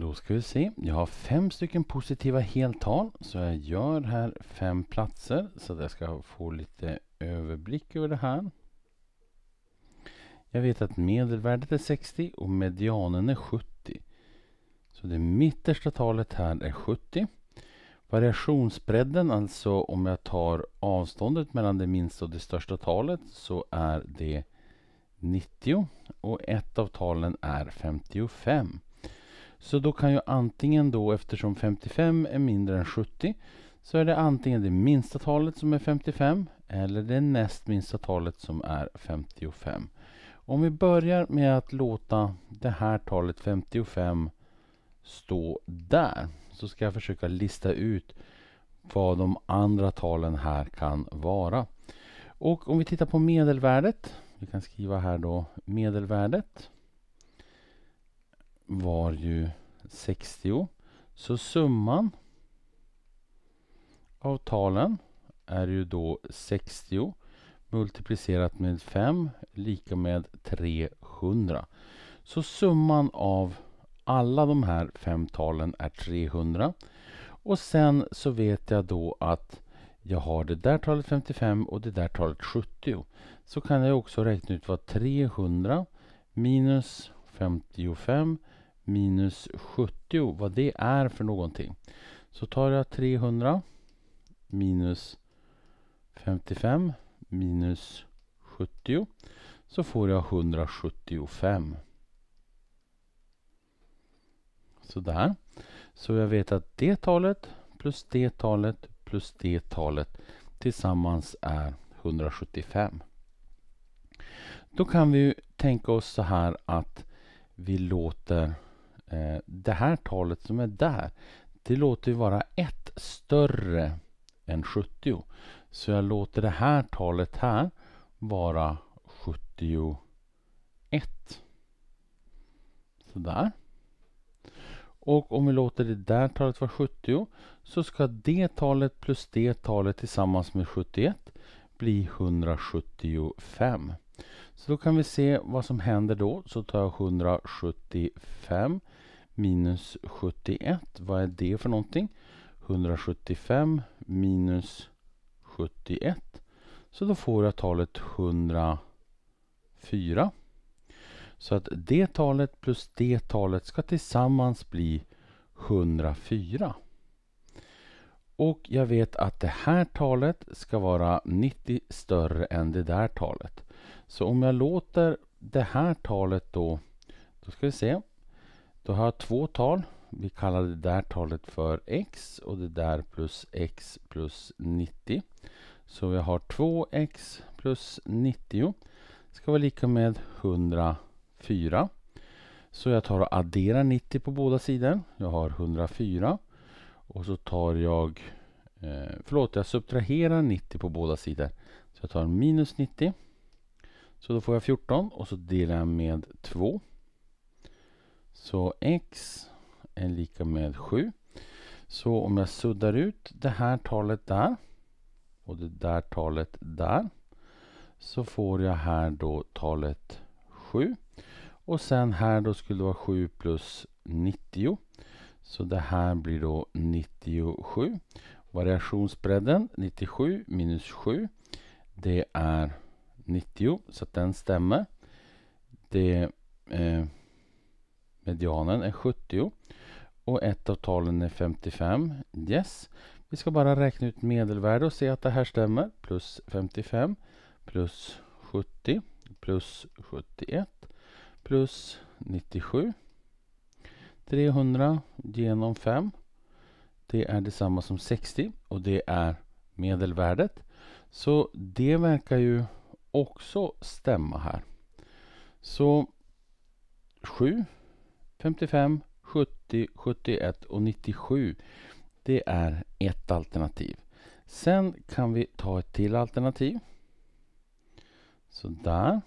Då ska vi se. Jag har fem stycken positiva heltal. Så jag gör här fem platser så att jag ska få lite överblick över det här. Jag vet att medelvärdet är 60 och medianen är 70. Så det mittersta talet här är 70. Variationsbredden, alltså om jag tar avståndet mellan det minsta och det största talet, så är det 90. Och ett av talen är 55. Så då kan jag antingen då, eftersom 55 är mindre än 70, så är det antingen det minsta talet som är 55 eller det näst minsta talet som är 55. Om vi börjar med att låta det här talet 55 stå där så ska jag försöka lista ut vad de andra talen här kan vara. Och om vi tittar på medelvärdet, vi kan skriva här då medelvärdet var ju 60. Så summan av talen är ju då 60 multiplicerat med 5 lika med 300. Så summan av alla de här fem talen är 300. Och sen så vet jag då att jag har det där talet 55 och det där talet 70. Så kan jag också räkna ut vad 300 minus 55 minus 70, vad det är för någonting. Så tar jag 300 minus 55 minus 70 så får jag 175. Sådär. Så jag vet att det talet plus det talet plus det talet tillsammans är 175. Då kan vi tänka oss så här att vi låter eh, det här talet som är där, det låter vara ett större än 70. Så jag låter det här talet här vara 71. Sådär. Och om vi låter det där talet vara 70 så ska det talet plus det talet tillsammans med 71 bli 175. Så då kan vi se vad som händer då. Så tar jag 175 minus 71. Vad är det för någonting? 175 minus 71. Så då får jag talet 104. Så att det talet plus det talet ska tillsammans bli 104. Och jag vet att det här talet ska vara 90 större än det där talet. Så om jag låter det här talet då, då ska vi se. Då har jag två tal. Vi kallar det där talet för x och det där plus x plus 90. Så jag har 2x plus 90 ska vara lika med 104. Så jag tar och adderar 90 på båda sidor. Jag har 104. Och så tar jag, eh, förlåt, jag subtraherar 90 på båda sidor. Så jag tar minus 90 så då får jag 14 och så delar jag med 2. Så x är lika med 7. Så om jag suddar ut det här talet där och det där talet där så får jag här då talet 7. Och sen här då skulle det vara 7 plus 90. Så det här blir då 97. Variationsbredden 97 minus 7 det är 90 så att den stämmer. Det, eh, medianen är 70 och ett av talen är 55. Yes. Vi ska bara räkna ut medelvärde och se att det här stämmer. Plus 55 plus 70 plus 71 plus 97. 300 genom 5. Det är detsamma som 60 och det är medelvärdet. Så det verkar ju också stämma här. Så 7, 55, 70, 71 och 97. Det är ett alternativ. Sen kan vi ta ett till alternativ. Så där.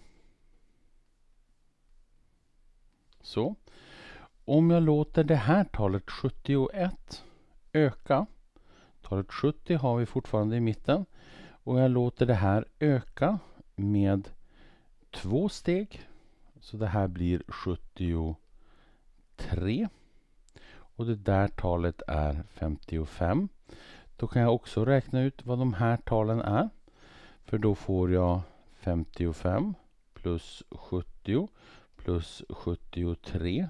Så. Om jag låter det här talet 71 öka. Talet 70 har vi fortfarande i mitten. Och jag låter det här öka med två steg. Så det här blir 73. Och det där talet är 55. Då kan jag också räkna ut vad de här talen är. För då får jag 55 plus 70 plus 73.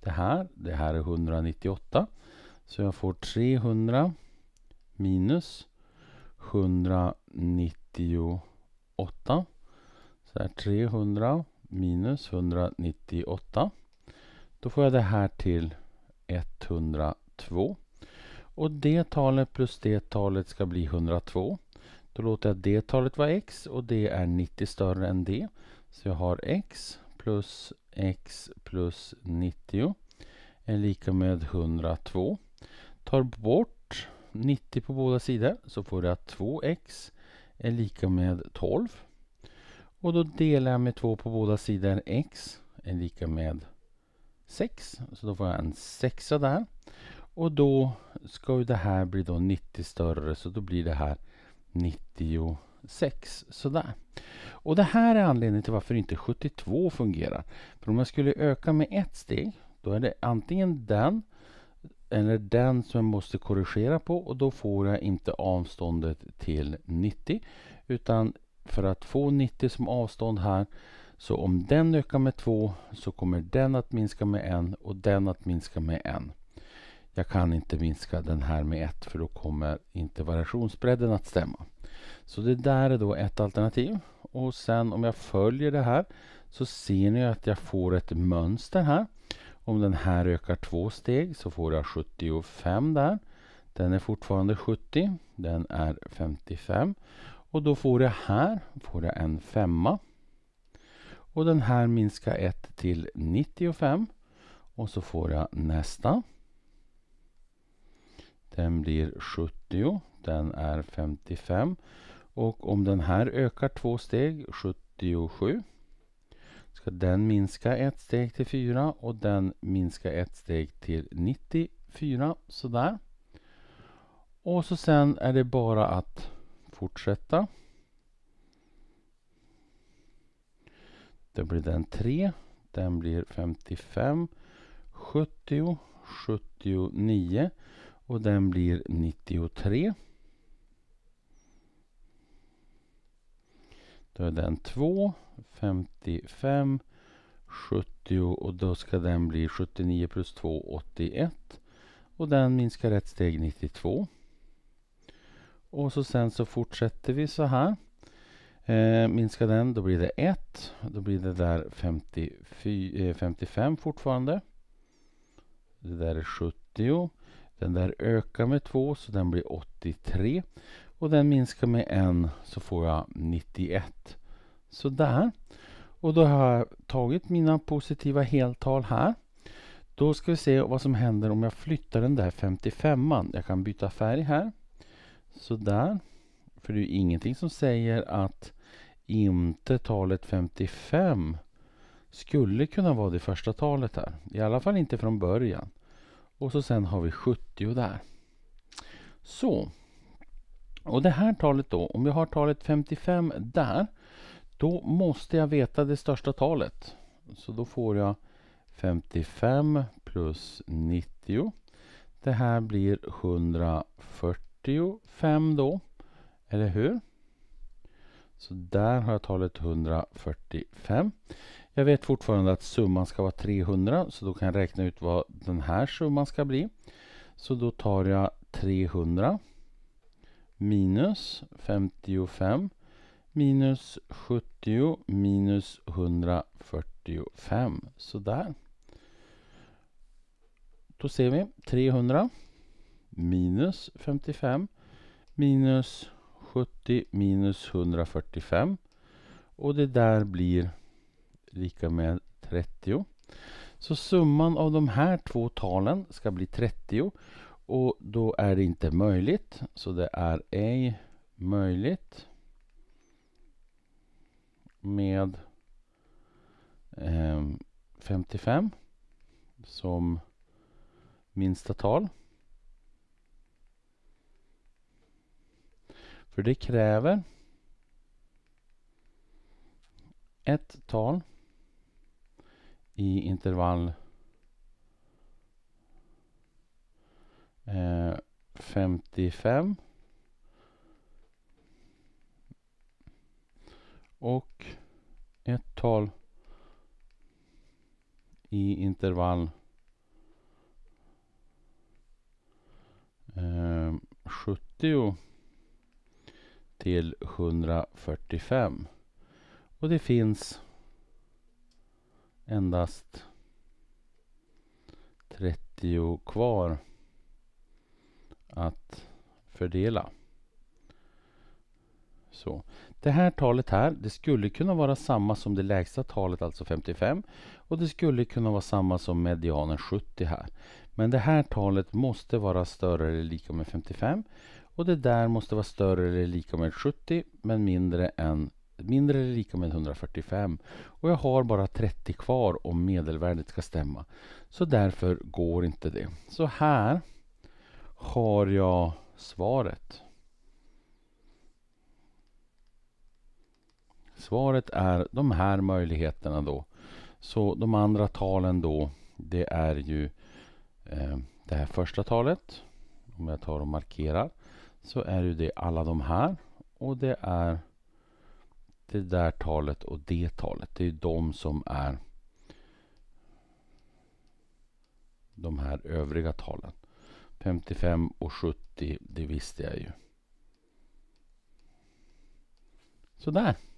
Det här, det här är 198. Så jag får 300 minus 198 8. Så här 300 minus 198. Då får jag det här till 102. Och det talet plus det talet ska bli 102. Då låter jag det talet vara x och det är 90 större än det. Så jag har x plus x plus 90 är lika med 102. Tar bort 90 på båda sidor så får jag 2x är lika med 12. Och då delar jag med 2 på båda sidor. X är lika med 6. Så då får jag en sexa där. Och då ska ju det här bli då 90 större så då blir det här 96. Sådär. Och det här är anledningen till varför inte 72 fungerar. För om jag skulle öka med ett steg då är det antingen den eller den som jag måste korrigera på och då får jag inte avståndet till 90 utan för att få 90 som avstånd här så om den ökar med 2 så kommer den att minska med 1 och den att minska med 1. Jag kan inte minska den här med 1 för då kommer inte variationsbredden att stämma. Så det där är då ett alternativ. Och sen om jag följer det här så ser ni att jag får ett mönster här. Om den här ökar två steg så får jag 75 där. Den är fortfarande 70. Den är 55. Och då får jag här får jag en femma. Och den här minskar 1 till 95. Och så får jag nästa. Den blir 70. Den är 55. Och om den här ökar två steg, 77 ska den minska ett steg till 4 och den minska ett steg till 94. Sådär. Och så sen är det bara att fortsätta. Då blir den 3. Den blir 55, 70, 79 och den blir 93. Då är den 2. 55, 70 och då ska den bli 79 plus 2, 81. Och den minskar ett steg 92. Och så sen så fortsätter vi så här. Eh, minskar den, då blir det 1. Då blir det där 50, eh, 55 fortfarande. Det där är 70. Den där ökar med 2 så den blir 83. Och den minskar med 1 så får jag 91. Sådär. Och då har jag tagit mina positiva heltal här. Då ska vi se vad som händer om jag flyttar den där 55an. Jag kan byta färg här. Sådär. För det är ingenting som säger att inte talet 55 skulle kunna vara det första talet här. I alla fall inte från början. Och så sen har vi 70 där. Så. Och det här talet då, om jag har talet 55 där då måste jag veta det största talet. Så då får jag 55 plus 90. Det här blir 145 då, eller hur? Så där har jag talet 145. Jag vet fortfarande att summan ska vara 300 så då kan jag räkna ut vad den här summan ska bli. Så då tar jag 300 minus 55 minus 70 minus 145. Sådär. Då ser vi 300 minus 55 minus 70 minus 145. Och det där blir lika med 30. Så summan av de här två talen ska bli 30 och då är det inte möjligt. Så det är ej möjligt med eh, 55 som minsta tal. För det kräver ett tal i intervall eh, 55 och ett tal i intervall eh, 70 till 145. Och det finns endast 30 kvar att fördela. Så. Det här talet här, det skulle kunna vara samma som det lägsta talet, alltså 55. Och det skulle kunna vara samma som medianen 70 här. Men det här talet måste vara större eller lika med 55. Och det där måste vara större eller lika med 70, men mindre än mindre eller lika med 145 och jag har bara 30 kvar om medelvärdet ska stämma. Så därför går inte det. Så här har jag svaret. Svaret är de här möjligheterna då. Så de andra talen då, det är ju eh, det här första talet. Om jag tar och markerar så är ju det alla de här och det är det där talet och det talet. Det är de som är de här övriga talen. 55 och 70, det visste jag ju. Sådär.